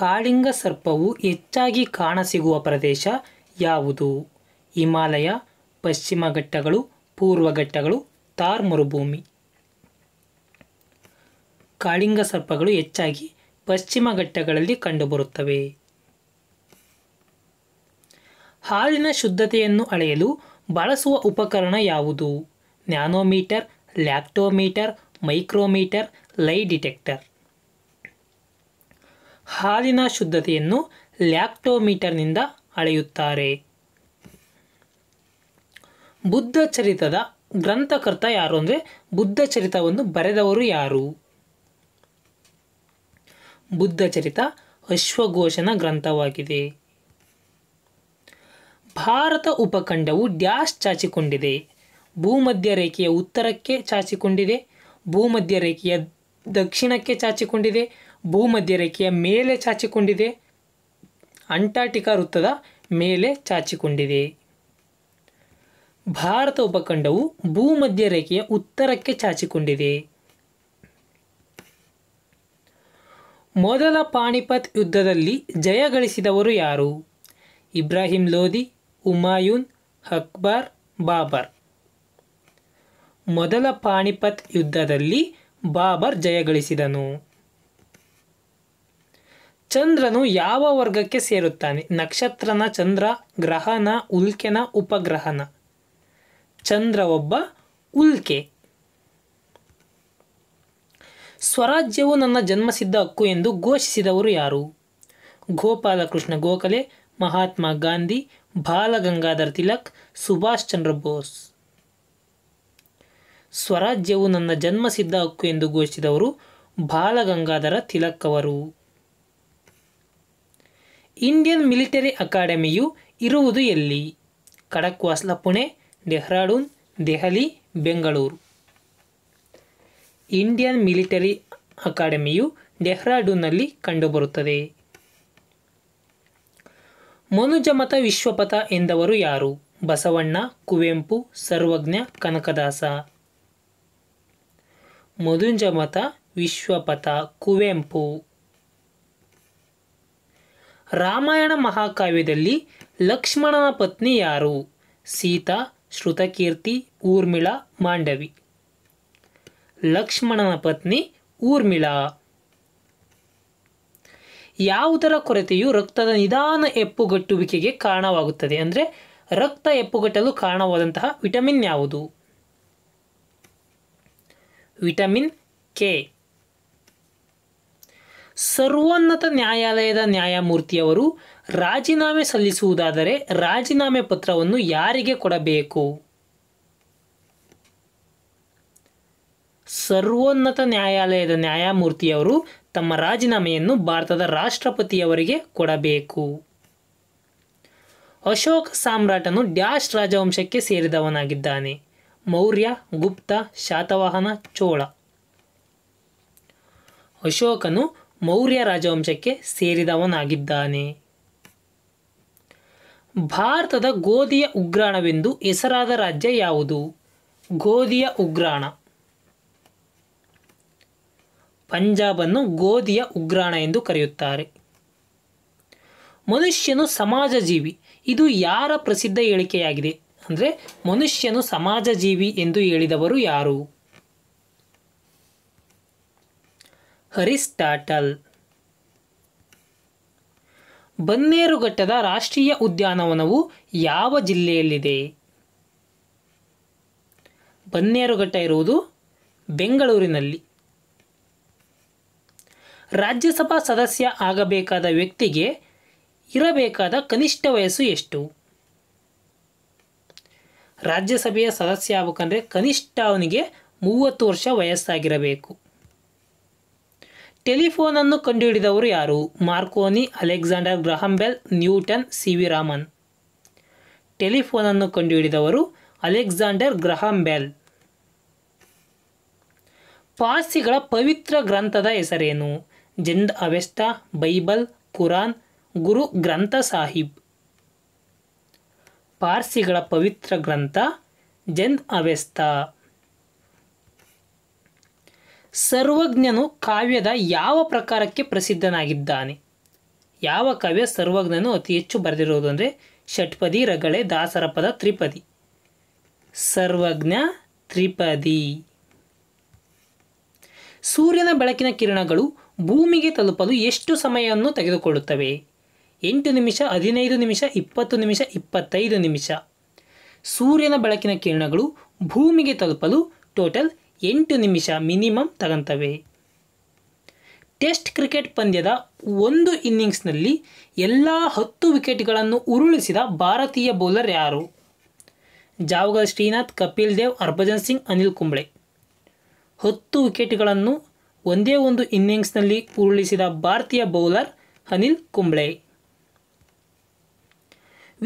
ಕಾಳಿಂಗ ಸರ್ಪವು ಹೆಚ್ಚಾಗಿ ಕಾಣಸಿಗುವ ಪ್ರದೇಶ ಯಾವುದು ಹಿಮಾಲಯ ಪಶ್ಚಿಮ ಘಟ್ಟಗಳು ಪೂರ್ವ ಘಟ್ಟಗಳು ಥಾರ್ ಮರುಭೂಮಿ ಕಾಳಿಂಗ ಸರ್ಪಗಳು ಹೆಚ್ಚಾಗಿ ಪಶ್ಚಿಮ ಘಟ್ಟಗಳಲ್ಲಿ ಕಂಡುಬರುತ್ತವೆ ಹಾಲಿನ ಶುದ್ಧತೆಯನ್ನು ಅಳೆಯಲು ಬಳಸುವ ಉಪಕರಣ ಯಾವುದು nanometre lactometer micrometer lie detector ಹಾಲಿನ ಶುದ್ಧತೆಯನ್ನು ಲ್ಯಾಕ್ಟೋಮೀಟರ್ನಿಂದ ಅಳೆಯುತ್ತಾರೆ ಬುದ್ಧ ಚರಿತದ ಗ್ರಂಥಕರ್ತ ಯಾರು ಅಂದರೆ ಬುದ್ಧ ಚರಿತವನ್ನು ಬರೆದವರು ಯಾರು ಬುದ್ಧ ಚರಿತ ಅಶ್ವಘೋಷನ ಗ್ರಂಥವಾಗಿದೆ ಭಾರತ ಉಪಖಂಡವು ಡ್ಯಾಶ್ ಚಾಚಿಕೊಂಡಿದೆ ಭೂಮಧ್ಯ ರೇಖೆಯ ಉತ್ತರಕ್ಕೆ ಚಾಚಿಕೊಂಡಿದೆ ಭೂಮಧ್ಯ ರೇಖೆಯ ದಕ್ಷಿಣಕ್ಕೆ ಚಾಚಿಕೊಂಡಿದೆ ಭೂಮಧ್ಯರೇಖೆಯ ಮೇಲೆ ಚಾಚಿಕೊಂಡಿದೆ ಅಂಟಾರ್ಟಿಕಾ ವೃತ್ತದ ಮೇಲೆ ಚಾಚಿಕೊಂಡಿದೆ ಭಾರತ ಉಪಖಂಡವು ಭೂಮಧ್ಯರೇಖೆಯ ಉತ್ತರಕ್ಕೆ ಚಾಚಿಕೊಂಡಿದೆ ಮೊದಲ ಪಾಣಿಪತ್ ಯುದ್ಧದಲ್ಲಿ ಜಯಗಳಿಸಿದವರು ಯಾರು ಇಬ್ರಾಹಿಂ ಲೋಧಿ ಉಮಾಯುನ್ ಅಕ್ಬರ್ ಬಾಬರ್ ಮೊದಲ ಪಾಣಿಪತ್ ಯುದ್ಧದಲ್ಲಿ ಬಾಬರ್ ಜಯಗಳಿಸಿದನು ಚಂದ್ರನು ಯಾವ ವರ್ಗಕ್ಕೆ ಸೇರುತ್ತಾನೆ ನಕ್ಷತ್ರನ ಚಂದ್ರ ಗ್ರಹನ ಉಲ್ಕೆನ ಉಪಗ್ರಹನ ಚಂದ್ರ ಒಬ್ಬ ಉಲ್ಕೆ ಸ್ವರಾಜ್ಯವು ನನ್ನ ಜನ್ಮಸಿದ್ಧ ಹಕ್ಕು ಎಂದು ಘೋಷಿಸಿದವರು ಯಾರು ಗೋಪಾಲಕೃಷ್ಣ ಗೋಖಲೆ ಮಹಾತ್ಮ ಗಾಂಧಿ ಬಾಲಗಂಗಾಧರ್ ತಿಲಕ್ ಸುಭಾಷ್ ಚಂದ್ರ ಬೋಸ್ ಸ್ವರಾಜ್ಯವು ನನ್ನ ಜನ್ಮಸಿದ್ಧ ಹಕ್ಕು ಎಂದು ಘೋಷಿಸಿದವರು ಬಾಲಗಂಗಾಧರ ತಿಲಕ್ ಅವರು ಇಂಡಿಯನ್ ಮಿಲಿಟರಿ ಅಕಾಡೆಮಿಯು ಇರುವುದು ಎಲ್ಲಿ ವಾಸ್ಲ ಪುಣೆ ಡೆಹ್ರಾಡೂನ್ ದೆಹಲಿ ಬೆಂಗಳೂರು ಇಂಡಿಯನ್ ಮಿಲಿಟರಿ ಅಕಾಡೆಮಿಯು ಡೆಹ್ರಾಡೂನ್ನಲ್ಲಿ ಕಂಡುಬರುತ್ತದೆ ಮನುಜಮತ ವಿಶ್ವಪಥ ಎಂದವರು ಯಾರು ಬಸವಣ್ಣ ಕುವೆಂಪು ಸರ್ವಜ್ಞ ಕನಕದಾಸ ಮಧುಂಜಮತ ವಿಶ್ವಪಥ ಕುವೆಂಪು ರಾಮಾಯಣ ಮಹಾಕಾವ್ಯದಲ್ಲಿ ಲಕ್ಷ್ಮಣನ ಪತ್ನಿ ಯಾರು ಸೀತಾ ಶ್ರುತಕೀರ್ತಿ ಊರ್ಮಿಳಾ ಮಾಂಡವಿ ಲಕ್ಷ್ಮಣನ ಪತ್ನಿ ಊರ್ಮಿಳಾ ಯಾವುದರ ಕೊರತೆಯು ರಕ್ತದ ನಿಧಾನ ಎಪ್ಪುಗಟ್ಟುವಿಕೆಗೆ ಕಾರಣವಾಗುತ್ತದೆ ಅಂದರೆ ರಕ್ತ ಎಪ್ಪುಗಟ್ಟಲು ಕಾರಣವಾದಂತಹ ವಿಟಮಿನ್ ಯಾವುದು ವಿಟಮಿನ್ ಕೆ ಸರ್ವೋನ್ನತ ನ್ಯಾಯಾಲಯದ ನ್ಯಾಯಮೂರ್ತಿಯವರು ರಾಜೀನಾಮೆ ಸಲ್ಲಿಸುವುದಾದರೆ ರಾಜೀನಾಮೆ ಪತ್ರವನ್ನು ಯಾರಿಗೆ ಕೊಡಬೇಕು ಸರ್ವೋನ್ನತ ನ್ಯಾಯಾಲಯದ ನ್ಯಾಯಮೂರ್ತಿಯವರು ತಮ್ಮ ರಾಜೀನಾಮೆಯನ್ನು ಭಾರತದ ರಾಷ್ಟ್ರಪತಿಯವರಿಗೆ ಕೊಡಬೇಕು ಅಶೋಕ ಸಾಮ್ರಾಟನು ಡ್ಯಾಶ್ ರಾಜವಂಶಕ್ಕೆ ಸೇರಿದವನಾಗಿದ್ದಾನೆ ಮೌರ್ಯ ಗುಪ್ತ ಶಾತವಾಹನ ಚೋಳ ಅಶೋಕನು ಮೌರ್ಯ ರಾಜವಂಶಕ್ಕೆ ಸೇರಿದವನಾಗಿದ್ದಾನೆ ಭಾರತದ ಗೋಧಿಯ ಉಗ್ರಾಣವೆಂದು ಹೆಸರಾದ ರಾಜ್ಯ ಯಾವುದು ಗೋಧಿಯ ಉಗ್ರಾಣ ಪಂಜಾಬ್ ಅನ್ನು ಗೋಧಿಯ ಉಗ್ರಾಣ ಎಂದು ಕರೆಯುತ್ತಾರೆ ಮನುಷ್ಯನು ಸಮಾಜ ಜೀವಿ ಇದು ಯಾರ ಪ್ರಸಿದ್ಧ ಹೇಳಿಕೆಯಾಗಿದೆ ಅಂದರೆ ಮನುಷ್ಯನು ಸಮಾಜ ಜೀವಿ ಎಂದು ಹೇಳಿದವರು ಯಾರು ಅರಿಸ್ಟಾಟಲ್ ಬನ್ನೇರುಘಟ್ಟದ ರಾಷ್ಟ್ರೀಯ ಉದ್ಯಾನವನವು ಯಾವ ಜಿಲ್ಲೆಯಲ್ಲಿದೆ ಬನ್ನೇರುಘಟ್ಟ ಇರುವುದು ಬೆಂಗಳೂರಿನಲ್ಲಿ ರಾಜ್ಯಸಭಾ ಸದಸ್ಯ ಆಗಬೇಕಾದ ವ್ಯಕ್ತಿಗೆ ಇರಬೇಕಾದ ಕನಿಷ್ಠ ವಯಸ್ಸು ಎಷ್ಟು ರಾಜ್ಯಸಭೆಯ ಸದಸ್ಯ ಆಗಬೇಕಂದ್ರೆ ಕನಿಷ್ಠ ಅವನಿಗೆ ಮೂವತ್ತು ವರ್ಷ ವಯಸ್ಸಾಗಿರಬೇಕು ಟೆಲಿಫೋನನ್ನು ಕಂಡುಹಿಡಿದವರು ಯಾರು Marconi Alexander Graham Bell Newton C V Raman ಟೆಲಿಫೋನನ್ನು ಕಂಡುಹಿಡಿದವರು ಅಲೆಕ್ಸಾಂಡರ್ ಗ್ರಹಂಬೆಲ್ ಪಾರ್ಸಿಗಳ ಪವಿತ್ರ ಗ್ರಂಥದ ಹೆಸರೇನು ಜಂದ್ ಅವೆಸ್ತ ಬೈಬಲ್ ಕುರಾನ್ ಗುರು ಗ್ರಂಥ ಸಾಹಿಬ್ ಪಾರ್ಸಿಗಳ ಪವಿತ್ರ ಗ್ರಂಥ ಜಂದ್ ಅವೆಸ್ತಾ ಸರ್ವಜ್ಞನು ಕಾವ್ಯದ ಯಾವ ಪ್ರಕಾರಕ್ಕೆ ಪ್ರಸಿದ್ಧನಾಗಿದ್ದಾನೆ ಯಾವ ಕಾವ್ಯ ಸರ್ವಜ್ಞನು ಅತಿ ಹೆಚ್ಚು ಬರೆದಿರುವುದು ಅಂದರೆ ಷಟ್ಪದಿ ರಗಳೆ ದಾಸರ ಪದ ತ್ರಿಪದಿ ಸರ್ವಜ್ಞ ತ್ರಿಪದಿ ಸೂರ್ಯನ ಬೆಳಕಿನ ಕಿರಣಗಳು ಭೂಮಿಗೆ ತಲುಪಲು ಎಷ್ಟು ಸಮಯವನ್ನು ತೆಗೆದುಕೊಳ್ಳುತ್ತವೆ ಎಂಟು ನಿಮಿಷ ಹದಿನೈದು ನಿಮಿಷ ಇಪ್ಪತ್ತು ನಿಮಿಷ ಇಪ್ಪತ್ತೈದು ನಿಮಿಷ ಸೂರ್ಯನ ಬೆಳಕಿನ ಕಿರಣಗಳು ಭೂಮಿಗೆ ತಲುಪಲು ಟೋಟಲ್ ಎಂಟು ನಿಮಿಷ ಮಿನಿಮಮ್ ತಗಂತವೆ ಟೆಸ್ಟ್ ಕ್ರಿಕೆಟ್ ಪಂದ್ಯದ ಒಂದು ಇನ್ನಿಂಗ್ಸ್ನಲ್ಲಿ ಎಲ್ಲ ಹತ್ತು ವಿಕೆಟ್ಗಳನ್ನು ಉರುಳಿಸಿದ ಭಾರತೀಯ ಬೌಲರ್ ಯಾರು ಜಾವಗಲ್ ಶ್ರೀನಾಥ್ ಕಪಿಲ್ ದೇವ್ ಹರ್ಭಜನ್ ಸಿಂಗ್ ಅನಿಲ್ ಕುಂಬ್ಳೆ ಹತ್ತು ವಿಕೆಟ್ಗಳನ್ನು ಒಂದೇ ಒಂದು ಇನ್ನಿಂಗ್ಸ್ನಲ್ಲಿ ಉರುಳಿಸಿದ ಭಾರತೀಯ ಬೌಲರ್ ಅನಿಲ್ ಕುಂಬ್ಳೆ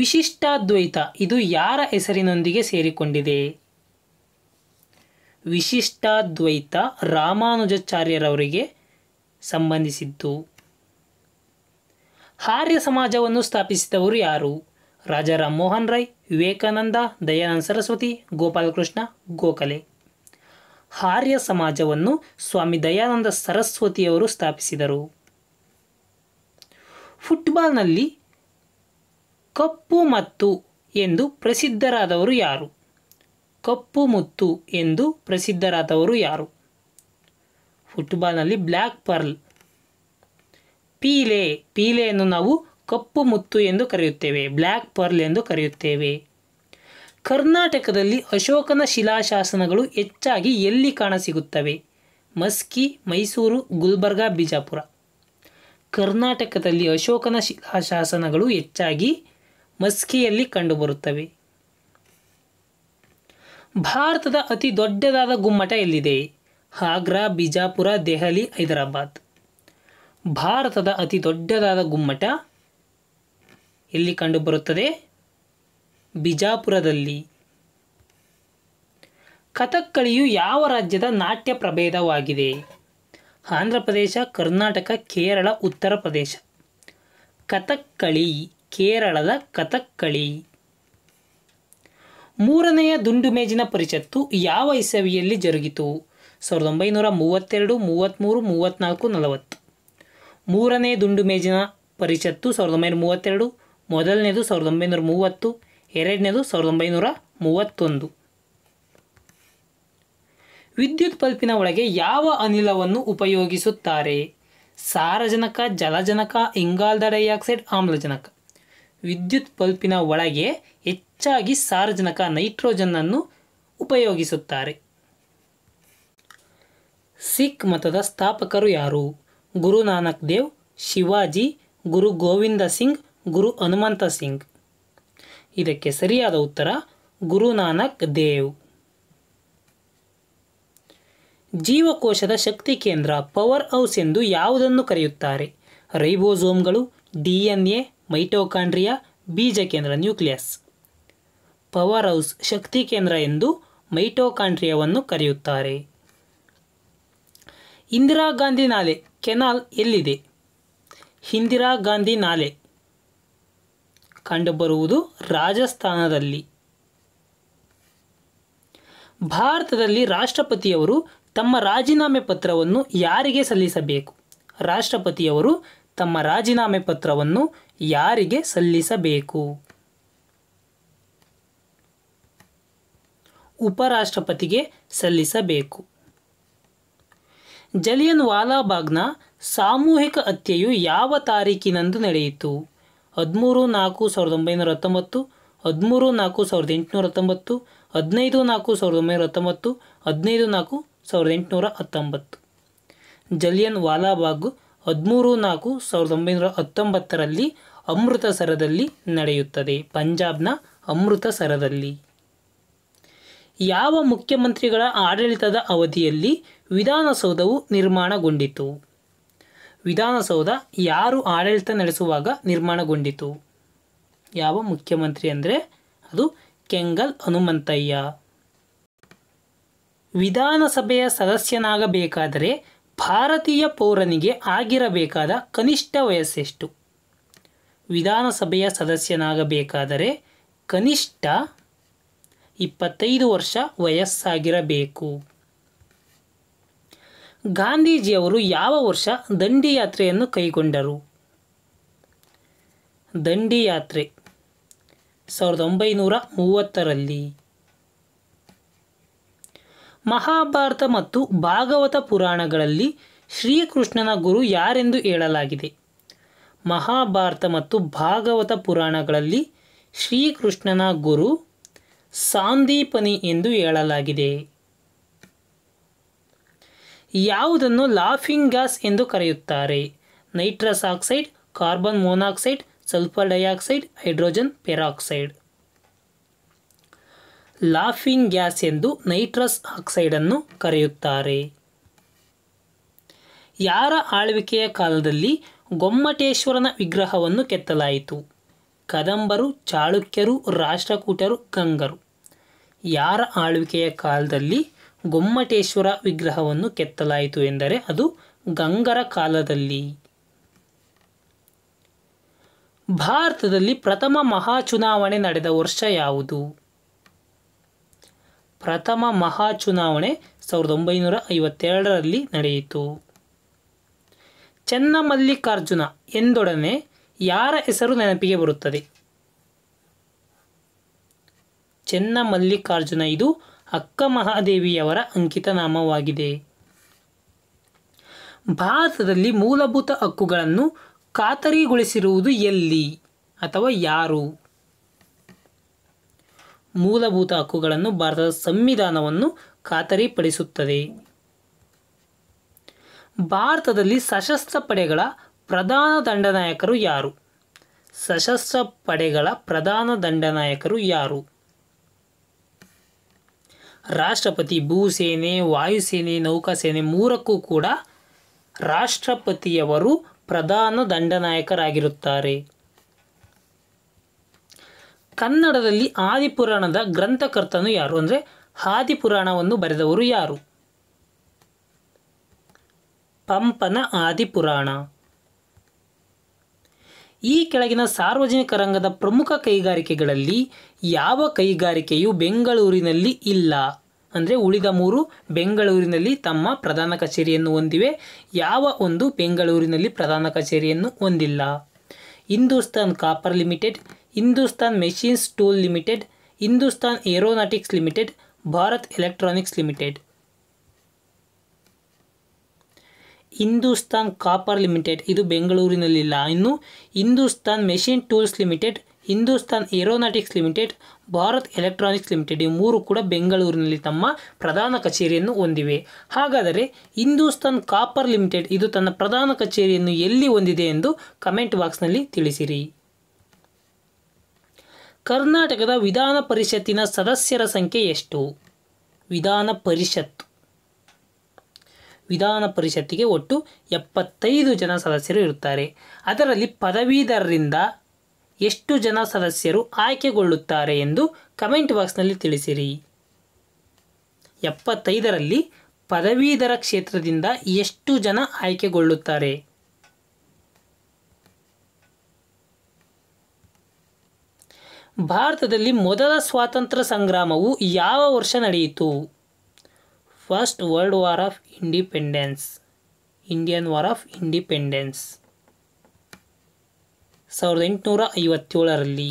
ವಿಶಿಷ್ಟಾದ್ವೈತ ಇದು ಯಾರ ಹೆಸರಿನೊಂದಿಗೆ ಸೇರಿಕೊಂಡಿದೆ ವಿಶಿಷ್ಟಾದ್ವೈತ ರಾಮಾನುಜಾಚಾರ್ಯರವರಿಗೆ ಸಂಬಂಧಿಸಿದ್ದು ಆರ್ಯ ಸಮಾಜವನ್ನು ಸ್ಥಾಪಿಸಿದವರು ಯಾರು ರಾಜಾರಾಮ್ ಮೋಹನ್ ರಾಯ್ ವಿವೇಕಾನಂದ ದಯಾನಂದ ಸರಸ್ವತಿ ಗೋಪಾಲಕೃಷ್ಣ ಗೋಖಲೆ ಆರ್ಯ ಸಮಾಜವನ್ನು ಸ್ವಾಮಿ ದಯಾನಂದ ಸರಸ್ವತಿಯವರು ಸ್ಥಾಪಿಸಿದರು ಫುಟ್ಬಾಲ್ನಲ್ಲಿ ಕಪ್ಪು ಮತ್ತು ಎಂದು ಪ್ರಸಿದ್ಧರಾದವರು ಯಾರು ಕಪ್ಪು ಮುತ್ತು ಎಂದು ಪ್ರಸಿದ್ಧರಾದವರು ಯಾರು ಫುಟ್ಬಾಲ್ನಲ್ಲಿ ಬ್ಲ್ಯಾಕ್ ಪರ್ಲ್ ಪೀಲೆ ಪೀಲೆಯನ್ನು ನಾವು ಕಪ್ಪು ಮುತ್ತು ಎಂದು ಕರೆಯುತ್ತೇವೆ ಬ್ಲ್ಯಾಕ್ ಪರ್ಲ್ ಎಂದು ಕರೆಯುತ್ತೇವೆ ಕರ್ನಾಟಕದಲ್ಲಿ ಅಶೋಕನ ಶಿಲಾಶಾಸನಗಳು ಹೆಚ್ಚಾಗಿ ಎಲ್ಲಿ ಕಾಣಸಿಗುತ್ತವೆ ಮಸ್ಕಿ ಮೈಸೂರು ಗುಲ್ಬರ್ಗ ಬಿಜಾಪುರ ಕರ್ನಾಟಕದಲ್ಲಿ ಅಶೋಕನ ಶಿಲಾಶಾಸನಗಳು ಹೆಚ್ಚಾಗಿ ಮಸ್ಕಿಯಲ್ಲಿ ಕಂಡುಬರುತ್ತವೆ ಭಾರತದ ಅತಿ ದೊಡ್ಡದಾದ ಗುಮ್ಮಟ ಎಲ್ಲಿದೆ ಆಗ್ರಾ ಬಿಜಾಪುರ ದೆಹಲಿ ಹೈದರಾಬಾದ್ ಭಾರತದ ಅತಿ ದೊಡ್ಡದಾದ ಗುಮ್ಮಟ ಎಲ್ಲಿ ಕಂಡುಬರುತ್ತದೆ ಬಿಜಾಪುರದಲ್ಲಿ ಕಥಕ್ಕಳಿಯು ಯಾವ ರಾಜ್ಯದ ನಾಟ್ಯ ಪ್ರಭೇದವಾಗಿದೆ ಆಂಧ್ರ ಪ್ರದೇಶ ಕರ್ನಾಟಕ ಕೇರಳ ಉತ್ತರ ಪ್ರದೇಶ ಕಥಕ್ಕಳಿ ಕೇರಳದ ಕಥಕ್ಕಳಿ ಮೂರನೆಯ ದುಂಡು ಮೇಜಿನ ಪರಿಷತ್ತು ಯಾವ ಇಸವಿಯಲ್ಲಿ ಜರುಗಿತು ಸಾವಿರದ ಒಂಬೈನೂರ ಮೂವತ್ತೆರಡು ಮೂವತ್ತ್ಮೂರು ಮೂವತ್ತ್ನಾಲ್ಕು ನಲವತ್ತು ಮೂರನೇ ದುಂಡು ಮೇಜಿನ ಪರಿಷತ್ತು ಸಾವಿರದ ಒಂಬೈನೂರ ಮೂವತ್ತೆರಡು ಮೊದಲನೇದು ಸಾವಿರದ ಒಂಬೈನೂರ ಮೂವತ್ತು ಎರಡನೇದು ಸಾವಿರದ ಒಂಬೈನೂರ ಮೂವತ್ತೊಂದು ವಿದ್ಯುತ್ ಪಲ್ಪಿನ ಒಳಗೆ ಯಾವ ಅನಿಲವನ್ನು ಉಪಯೋಗಿಸುತ್ತಾರೆ ಸಾರಜನಕ ಜಲಜನಕ ಇಂಗಾಲದ ಡೈಆಕ್ಸೈಡ್ ಆಮ್ಲಜನಕ ವಿದ್ಯುತ್ ಪಲ್ಪಿನ ಒಳಗೆ ಹೆಚ್ಚಾಗಿ ಸಾರಜನಕ ನೈಟ್ರೋಜನ್ನನ್ನು ಉಪಯೋಗಿಸುತ್ತಾರೆ ಸಿಖ್ ಮತದ ಸ್ಥಾಪಕರು ಯಾರು ಗುರು ನಾನಕ್ ದೇವ್ ಶಿವಾಜಿ ಗುರು ಗೋವಿಂದ ಸಿಂಗ್ ಗುರು ಹನುಮಂತ ಸಿಂಗ್ ಇದಕ್ಕೆ ಸರಿಯಾದ ಉತ್ತರ ಗುರು ನಾನಕ್ ದೇವ್ ಜೀವಕೋಶದ ಶಕ್ತಿ ಕೇಂದ್ರ ಪವರ್ ಹೌಸ್ ಎಂದು ಯಾವುದನ್ನು ಕರೆಯುತ್ತಾರೆ ರೈಬೋಸೋಮ್ಗಳು ಡಿ ಎನ್ ಎ ಮೈಟೋಕಾಂಡ್ರಿಯಾ ಬೀಜ ಕೇಂದ್ರ ನ್ಯೂಕ್ಲಿಯಸ್ ಪವರ್ ಹೌಸ್ ಶಕ್ತಿ ಕೇಂದ್ರ ಎಂದು ಮೈಟೋಕಾಂಡ್ರಿಯವನ್ನು ಕರೆಯುತ್ತಾರೆ ಇಂದಿರಾ ಗಾಂಧಿ ನಾಲೆ ಕೆನಾಲ್ ಎಲ್ಲಿದೆ ಇಂದಿರಾ ಗಾಂಧಿ ನಾಲೆ ಕಂಡುಬರುವುದು ರಾಜಸ್ಥಾನದಲ್ಲಿ ಭಾರತದಲ್ಲಿ ರಾಷ್ಟ್ರಪತಿಯವರು ತಮ್ಮ ರಾಜೀನಾಮೆ ಪತ್ರವನ್ನು ಯಾರಿಗೆ ಸಲ್ಲಿಸಬೇಕು ರಾಷ್ಟ್ರಪತಿಯವರು ತಮ್ಮ ರಾಜೀನಾಮೆ ಪತ್ರವನ್ನು ಯಾರಿಗೆ ಸಲ್ಲಿಸಬೇಕು ಉಪರಾಷ್ಟ್ರಪತಿಗೆ ಸಲ್ಲಿಸಬೇಕು ಜಲಿಯನ್ ವಾಲಾಬಾಗ್ನ ಸಾಮೂಹಿಕ ಹತ್ಯೆಯು ಯಾವ ತಾರೀಕಿನಂದು ನಡೆಯಿತು ಹದಿಮೂರು ನಾಲ್ಕು ಸಾವಿರದ ಒಂಬೈನೂರ ಹತ್ತೊಂಬತ್ತು ಹದಿಮೂರು ನಾಲ್ಕು ಸಾವಿರದ ಎಂಟುನೂರ ಹತ್ತೊಂಬತ್ತು ಹದಿನೈದು ನಾಲ್ಕು ಸಾವಿರದ ಒಂಬೈನೂರ ಹತ್ತೊಂಬತ್ತು ಹದಿನೈದು ನಾಲ್ಕು ಸಾವಿರದ ಎಂಟುನೂರ ಹತ್ತೊಂಬತ್ತು ಜಲಿಯನ್ ವಾಲಾಬಾಗ್ ಹದಿಮೂರು ನಾಲ್ಕು ಸಾವಿರದ ಒಂಬೈನೂರ ಹತ್ತೊಂಬತ್ತರಲ್ಲಿ ಅಮೃತಸರದಲ್ಲಿ ನಡೆಯುತ್ತದೆ ಪಂಜಾಬ್ನ ಅಮೃತಸರದಲ್ಲಿ ಯಾವ ಮುಖ್ಯಮಂತ್ರಿಗಳ ಆಡಳಿತದ ಅವಧಿಯಲ್ಲಿ ವಿಧಾನಸೌಧವು ನಿರ್ಮಾಣಗೊಂಡಿತು ವಿಧಾನಸೌಧ ಯಾರು ಆಡಳಿತ ನಡೆಸುವಾಗ ನಿರ್ಮಾಣಗೊಂಡಿತು ಯಾವ ಮುಖ್ಯಮಂತ್ರಿ ಅಂದರೆ ಅದು ಕೆಂಗಲ್ ಹನುಮಂತಯ್ಯ ವಿಧಾನಸಭೆಯ ಸದಸ್ಯನಾಗಬೇಕಾದರೆ ಭಾರತೀಯ ಪೌರನಿಗೆ ಆಗಿರಬೇಕಾದ ಕನಿಷ್ಠ ವಯಸ್ಸೆಷ್ಟು ವಿಧಾನಸಭೆಯ ಸದಸ್ಯನಾಗಬೇಕಾದರೆ ಕನಿಷ್ಠ ಇಪ್ಪತ್ತೈದು ವರ್ಷ ವಯಸ್ಸಾಗಿರಬೇಕು ಗಾಂಧೀಜಿಯವರು ಯಾವ ವರ್ಷ ದಂಡಿಯಾತ್ರೆಯನ್ನು ಕೈಗೊಂಡರು ದಂಡಿಯಾತ್ರೆ ಸಾವಿರದ ಒಂಬೈನೂರ ಮೂವತ್ತರಲ್ಲಿ ಮಹಾಭಾರತ ಮತ್ತು ಭಾಗವತ ಪುರಾಣಗಳಲ್ಲಿ ಶ್ರೀಕೃಷ್ಣನ ಗುರು ಯಾರೆಂದು ಹೇಳಲಾಗಿದೆ ಮಹಾಭಾರತ ಮತ್ತು ಭಾಗವತ ಪುರಾಣಗಳಲ್ಲಿ ಶ್ರೀಕೃಷ್ಣನ ಗುರು ಸಾಂದೀಪನಿ ಎಂದು ಹೇಳಲಾಗಿದೆ ಯಾವುದನ್ನು ಲಾಫಿಂಗ್ ಗ್ಯಾಸ್ ಎಂದು ಕರೆಯುತ್ತಾರೆ nitrous oxide carbon monoxide sulphur dioxide hydrogen peroxide laughing gas ಎಂದು ನೈಟ್ರಸ್ ಆಕ್ಸೈಡನ್ನು ಕರೆಯುತ್ತಾರೆ ಯಾರ ಆಳ್ವಿಕೆಯ ಕಾಲದಲ್ಲಿ ಗೊಮ್ಮಟೇಶ್ವರನ ವಿಗ್ರಹವನ್ನು ಕೆತ್ತಲಾಯಿತು ಕದಂಬರು ಚಾಳುಕ್ಯರು ರಾಷ್ಟ್ರಕೂಟರು ಗಂಗರು ಯಾರ ಆಳ್ವಿಕೆಯ ಕಾಲದಲ್ಲಿ ಗೊಮ್ಮಟೇಶ್ವರ ವಿಗ್ರಹವನ್ನು ಕೆತ್ತಲಾಯಿತು ಎಂದರೆ ಅದು ಗಂಗರ ಕಾಲದಲ್ಲಿ ಭಾರತದಲ್ಲಿ ಪ್ರಥಮ ಮಹಾಚುನಾವಣೆ ನಡೆದ ವರ್ಷ ಯಾವುದು ಪ್ರಥಮ ಮಹಾಚುನಾವಣೆ ಸಾವಿರದ ಒಂಬೈನೂರ ಐವತ್ತೆರಡರಲ್ಲಿ ನಡೆಯಿತು ಚನ್ನಮಲ್ಲಿಕಾರ್ಜುನ ಎಂದೊಡನೆ ಯಾರ ಹೆಸರು ನೆನಪಿಗೆ ಬರುತ್ತದೆ ಚೆನ್ನ ಮಲ್ಲಿಕಾರ್ಜುನ ಇದು ಅಕ್ಕ ಮಹಾದೇವಿಯವರ ಅಂಕಿತ ನಾಮವಾಗಿದೆ ಭಾರತದಲ್ಲಿ ಮೂಲಭೂತ ಹಕ್ಕುಗಳನ್ನು ಖಾತರಿಗೊಳಿಸಿರುವುದು ಎಲ್ಲಿ ಅಥವಾ ಯಾರು ಮೂಲಭೂತ ಹಕ್ಕುಗಳನ್ನು ಭಾರತದ ಸಂವಿಧಾನವನ್ನು ಖಾತರಿಪಡಿಸುತ್ತದೆ ಭಾರತದಲ್ಲಿ ಸಶಸ್ತ್ರ ಪಡೆಗಳ ಪ್ರಧಾನ ದಂಡನಾಯಕರು ಯಾರು ಸಶಸ್ತ್ರ ಪಡೆಗಳ ಪ್ರಧಾನ ದಂಡನಾಯಕರು ಯಾರು ರಾಷ್ಟ್ರಪತಿ ಭೂಸೇನೆ ವಾಯುಸೇನೆ ನೌಕಾಸೇನೆ ಮೂರಕ್ಕೂ ಕೂಡ ರಾಷ್ಟ್ರಪತಿಯವರು ಪ್ರಧಾನ ದಂಡನಾಯಕರಾಗಿರುತ್ತಾರೆ ಕನ್ನಡದಲ್ಲಿ ಆದಿಪುರಾಣದ ಗ್ರಂಥಕರ್ತನು ಯಾರು ಅಂದರೆ ಆದಿಪುರಾಣವನ್ನು ಬರೆದವರು ಯಾರು ಪಂಪನ ಆದಿಪುರಾಣ ಈ ಕೆಳಗಿನ ಸಾರ್ವಜನಿಕ ರಂಗದ ಪ್ರಮುಖ ಕೈಗಾರಿಕೆಗಳಲ್ಲಿ ಯಾವ ಕೈಗಾರಿಕೆಯು ಬೆಂಗಳೂರಿನಲ್ಲಿ ಇಲ್ಲ ಅಂದರೆ ಉಳಿದ ಮೂರು ಬೆಂಗಳೂರಿನಲ್ಲಿ ತಮ್ಮ ಪ್ರಧಾನ ಕಚೇರಿಯನ್ನು ಹೊಂದಿವೆ ಯಾವ ಒಂದು ಬೆಂಗಳೂರಿನಲ್ಲಿ ಪ್ರಧಾನ ಕಚೇರಿಯನ್ನು ಹೊಂದಿಲ್ಲ Hindustan copper limited Hindustan machines tool limited Hindustan aeronautics limited Bharat electronics limited Hindustan copper limited ಇದು ಬೆಂಗಳೂರಿನಲ್ಲಿಲ್ಲ ಇನ್ನು Hindustan machine tools limited Hindustan aeronautics limited Bharat electronics limited ಈ ಮೂರು ಕೂಡ ಬೆಂಗಳೂರಿನಲ್ಲಿ ತಮ್ಮ ಪ್ರಧಾನ ಕಚೇರಿಯನ್ನು ಹೊಂದಿವೆ ಹಾಗಾದರೆ ಹಿಂದೂಸ್ತಾನ್ ಕಾಪರ್ ಲಿಮಿಟೆಡ್ ಇದು ತನ್ನ ಪ್ರಧಾನ ಕಚೇರಿಯನ್ನು ಎಲ್ಲಿ ಹೊಂದಿದೆ ಎಂದು ಕಮೆಂಟ್ ಬಾಕ್ಸ್ನಲ್ಲಿ ತಿಳಿಸಿರಿ ಕರ್ನಾಟಕದ ವಿಧಾನ ಪರಿಷತ್ತಿನ ಸದಸ್ಯರ ಸಂಖ್ಯೆ ಎಷ್ಟು ವಿಧಾನ ಪರಿಷತ್ ವಿಧಾನ ಪರಿಷತ್ತಿಗೆ ಒಟ್ಟು ಎಪ್ಪತ್ತೈದು ಜನ ಸದಸ್ಯರು ಇರುತ್ತಾರೆ ಅದರಲ್ಲಿ ಪದವೀಧರರಿಂದ ಎಷ್ಟು ಜನ ಸದಸ್ಯರು ಆಯ್ಕೆಗೊಳ್ಳುತ್ತಾರೆ ಎಂದು ಕಮೆಂಟ್ ಬಾಕ್ಸ್ನಲ್ಲಿ ತಿಳಿಸಿರಿ ಎಪ್ಪತ್ತೈದರಲ್ಲಿ ಪದವೀಧರ ಕ್ಷೇತ್ರದಿಂದ ಎಷ್ಟು ಜನ ಆಯ್ಕೆಗೊಳ್ಳುತ್ತಾರೆ ಭಾರತದಲ್ಲಿ ಮೊದಲ ಸ್ವಾತಂತ್ರ್ಯ ಸಂಗ್ರಾಮವು ಯಾವ ವರ್ಷ ನಡೆಯಿತು first world war of independence Indian war of independence ಸಾವಿರದ ಎಂಟುನೂರ ಐವತ್ತೇಳರಲ್ಲಿ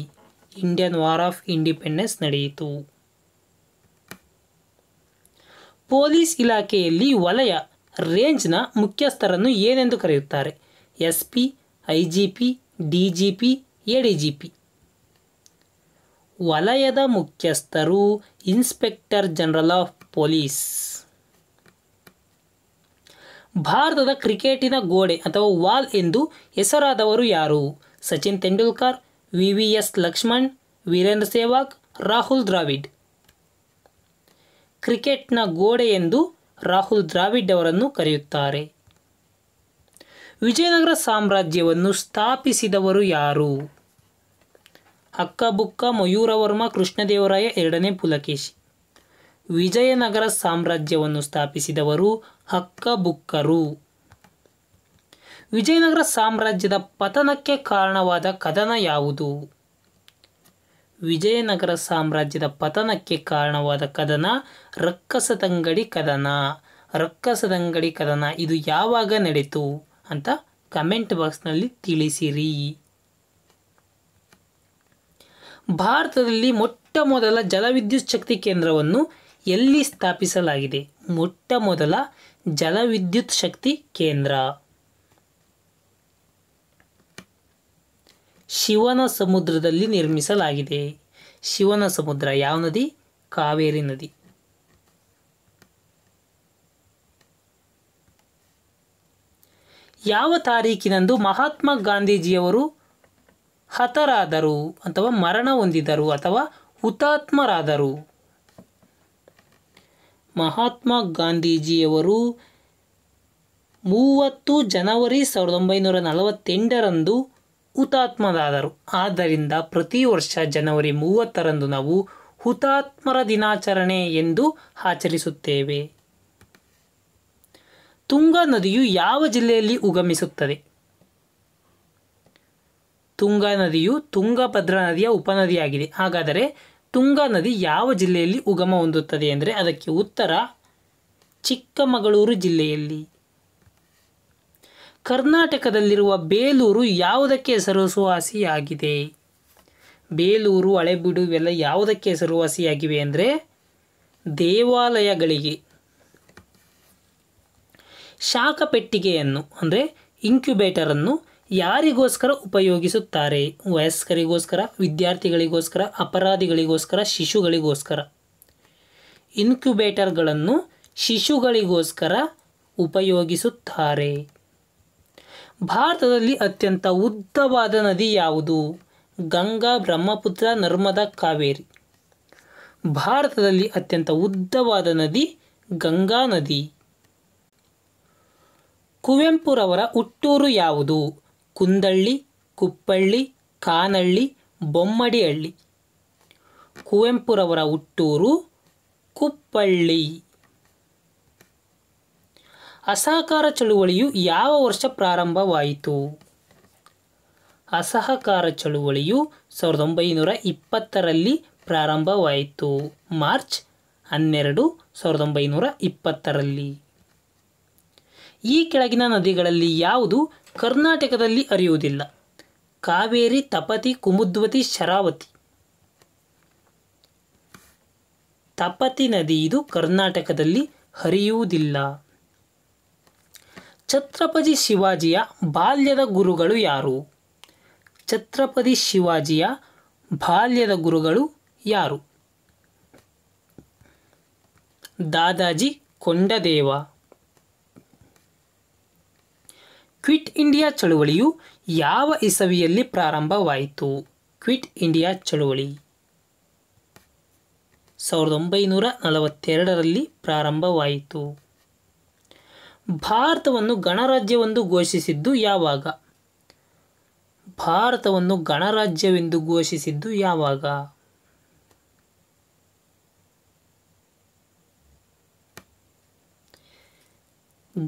ಇಂಡಿಯನ್ ವಾರ್ ಆಫ್ ಇಂಡಿಪೆಂಡೆನ್ಸ್ ನಡೆಯಿತು ಪೊಲೀಸ್ ಇಲಾಖೆಯಲ್ಲಿ ವಲಯ ರೇಂಜ್ನ ಮುಖ್ಯಸ್ಥರನ್ನು ಏನೆಂದು ಕರೆಯುತ್ತಾರೆ S P I G P D G P A D G P ವಲಯದ ಮುಖ್ಯಸ್ಥರು ಇನ್ಸ್ಪೆಕ್ಟರ್ ಜನರಲ್ ಆಫ್ ಪೊಲೀಸ್ ಭಾರತದ ಕ್ರಿಕೆಟಿನ ಗೋಡೆ ಅಥವಾ ವಾಲ್ ಎಂದು ಹೆಸರಾದವರು ಯಾರು Sachin Tendulkar V V S Laxman Virender Sehwag Rahul Dravid ಕ್ರಿಕೆಟ್ನ ಗೋಡೆ ಎಂದು ರಾಹುಲ್ ದ್ರಾವಿಡ್ ಅವರನ್ನು ಕರೆಯುತ್ತಾರೆ ವಿಜಯನಗರ ಸಾಮ್ರಾಜ್ಯವನ್ನು ಸ್ಥಾಪಿಸಿದವರು ಯಾರು ಅಕ್ಕಬುಕ್ಕ ಮಯೂರವರ್ಮ ಕೃಷ್ಣದೇವರಾಯ ಎರಡನೇ ಪುಲಕೇಶಿ ವಿಜಯನಗರ ಸಾಮ್ರಾಜ್ಯವನ್ನು ಸ್ಥಾಪಿಸಿದವರು ಹಕ್ಕಬುಕ್ಕರು ವಿಜಯನಗರ ಸಾಮ್ರಾಜ್ಯದ ಪತನಕ್ಕೆ ಕಾರಣವಾದ ಕದನ ಯಾವುದು ವಿಜಯನಗರ ಸಾಮ್ರಾಜ್ಯದ ಪತನಕ್ಕೆ ಕಾರಣವಾದ ಕದನ ರಕ್ಕಸದಂಗಡಿ ಕದನ ರಕ್ಕಸದಂಗಡಿ ಕದನ ಇದು ಯಾವಾಗ ನಡೆಯಿತು ಅಂತ ಕಮೆಂಟ್ ಬಾಕ್ಸ್ನಲ್ಲಿ ತಿಳಿಸಿರಿ ಭಾರತದಲ್ಲಿ ಮೊಟ್ಟ ಮೊದಲ ಜಲವಿದ್ಯುತ್ ಶಕ್ತಿ ಕೇಂದ್ರವನ್ನು ಎಲ್ಲಿ ಸ್ಥಾಪಿಸಲಾಗಿದೆ ಮೊಟ್ಟ ಮೊದಲ ಜಲವಿದ್ಯುತ್ ಶಕ್ತಿ ಕೇಂದ್ರ ಶಿವನ ಸಮುದ್ರದಲ್ಲಿ ನಿರ್ಮಿಸಲಾಗಿದೆ ಶಿವನ ಸಮುದ್ರ ಯಾವ ನದಿ ಕಾವೇರಿ ನದಿ ಯಾವ ತಾರೀಖಿನಂದು ಮಹಾತ್ಮ ಗಾಂಧೀಜಿಯವರು ಹತರಾದರು ಅಥವಾ ಮರಣ ಹೊಂದಿದರು ಅಥವಾ ಹುತಾತ್ಮರಾದರು ಮಹಾತ್ಮ ಗಾಂಧೀಜಿಯವರು ಮೂವತ್ತು ಜನವರಿ ಸಾವಿರದ ಒಂಬೈನೂರ ನಲವತ್ತೆಂಟರಂದು ಹುತಾತ್ಮರಾದರು ಆದ್ದರಿಂದ ಪ್ರತಿ ವರ್ಷ ಜನವರಿ ಮೂವತ್ತರಂದು ನಾವು ಹುತಾತ್ಮರ ದಿನಾಚರಣೆ ಎಂದು ಆಚರಿಸುತ್ತೇವೆ ತುಂಗಾ ನದಿಯು ಯಾವ ಜಿಲ್ಲೆಯಲ್ಲಿ ಉಗಮಿಸುತ್ತದೆ ತುಂಗಾ ನದಿಯು ತುಂಗಭದ್ರಾ ನದಿಯ ಉಪನದಿಯಾಗಿದೆ ಹಾಗಾದರೆ ತುಂಗಾ ನದಿ ಯಾವ ಜಿಲ್ಲೆಯಲ್ಲಿ ಉಗಮ ಹೊಂದುತ್ತದೆ ಅಂದರೆ ಅದಕ್ಕೆ ಉತ್ತರ ಚಿಕ್ಕಮಗಳೂರು ಜಿಲ್ಲೆಯಲ್ಲಿ ಕರ್ನಾಟಕದಲ್ಲಿರುವ ಬೇಲೂರು ಯಾವುದಕ್ಕೆ ಹೆಸರುವಾಸಿಯಾಗಿದೆ ಬೇಲೂರು ಹಳೆಬೀಡು ಇವೆಲ್ಲ ಯಾವುದಕ್ಕೆ ಹೆಸರುವಾಸಿಯಾಗಿವೆ ಅಂದರೆ ದೇವಾಲಯಗಳಿಗೆ ಶಾಖಪೆಟ್ಟಿಗೆಯನ್ನು ಅಂದರೆ ಇನ್ಕ್ಯುಬೇಟರನ್ನು ಯಾರಿಗೋಸ್ಕರ ಉಪಯೋಗಿಸುತ್ತಾರೆ ವಯಸ್ಕರಿಗೋಸ್ಕರ ವಿದ್ಯಾರ್ಥಿಗಳಿಗೋಸ್ಕರ ಅಪರಾಧಿಗಳಿಗೋಸ್ಕರ ಶಿಶುಗಳಿಗೋಸ್ಕರ ಇನ್ಕ್ಯುಬೇಟರ್ಗಳನ್ನು ಶಿಶುಗಳಿಗೋಸ್ಕರ ಉಪಯೋಗಿಸುತ್ತಾರೆ ಭಾರತದಲ್ಲಿ ಅತ್ಯಂತ ಉದ್ದವಾದ ನದಿ ಯಾವುದು ಗಂಗಾ ಬ್ರಹ್ಮಪುತ್ರ ನರ್ಮದಾ ಕಾವೇರಿ ಭಾರತದಲ್ಲಿ ಅತ್ಯಂತ ಉದ್ದವಾದ ನದಿ ಗಂಗಾ ನದಿ ಕುವೆಂಪುರವರ ಹುಟ್ಟೂರು ಯಾವುದು ಕುಂದಳ್ಳಿ ಕುಪ್ಪಳ್ಳಿ ಕಾನಳ್ಳಿ ಬೊಮ್ಮಡಿಹಳ್ಳಿ ಕುವೆಂಪುರವರ ಹುಟ್ಟೂರು ಕುಪ್ಪಳ್ಳಿ ಅಸಹಕಾರ ಚಳುವಳಿಯು ಯಾವ ವರ್ಷ ಪ್ರಾರಂಭವಾಯಿತು ಅಸಹಕಾರ ಚಳುವಳಿಯು ಸಾವಿರದ ಒಂಬೈನೂರ ಇಪ್ಪತ್ತರಲ್ಲಿ ಪ್ರಾರಂಭವಾಯಿತು ಮಾರ್ಚ್ ಹನ್ನೆರಡು ಸಾವಿರದ ಒಂಬೈನೂರ ಇಪ್ಪತ್ತರಲ್ಲಿ ಈ ಕೆಳಗಿನ ನದಿಗಳಲ್ಲಿ ಯಾವುದು ಕರ್ನಾಟಕದಲ್ಲಿ ಅರಿಯುವುದಿಲ್ಲ ಕಾವೇರಿ ತಪತಿ ಕುಮುದ್ವತಿ ಶರಾವತಿ ತಪತಿ ನದಿ ಇದು ಕರ್ನಾಟಕದಲ್ಲಿ ಹರಿಯುವುದಿಲ್ಲ ಛತ್ರಪತಿ ಶಿವಾಜಿಯ ಬಾಲ್ಯದ ಗುರುಗಳು ಯಾರು ಛತ್ರಪತಿ ಶಿವಾಜಿಯ ಬಾಲ್ಯದ ಗುರುಗಳು ಯಾರು ದಾದಾಜಿ ಕೊಂಡದೇವ ಕ್ವಿಟ್ ಇಂಡಿಯಾ ಚಳುವಳಿಯು ಯಾವ ಇಸವಿಯಲ್ಲಿ ಪ್ರಾರಂಭವಾಯಿತು ಕ್ವಿಟ್ ಇಂಡಿಯಾ ಚಳುವಳಿ ಸಾವಿರದ ಒಂಬೈನೂರ ನಲವತ್ತೆರಡರಲ್ಲಿ ಪ್ರಾರಂಭವಾಯಿತು ಭಾರತವನ್ನು ಗಣರಾಜ್ಯವೆಂದು ಘೋಷಿಸಿದ್ದು ಯಾವಾಗ ಭಾರತವನ್ನು ಗಣರಾಜ್ಯವೆಂದು ಘೋಷಿಸಿದ್ದು ಯಾವಾಗ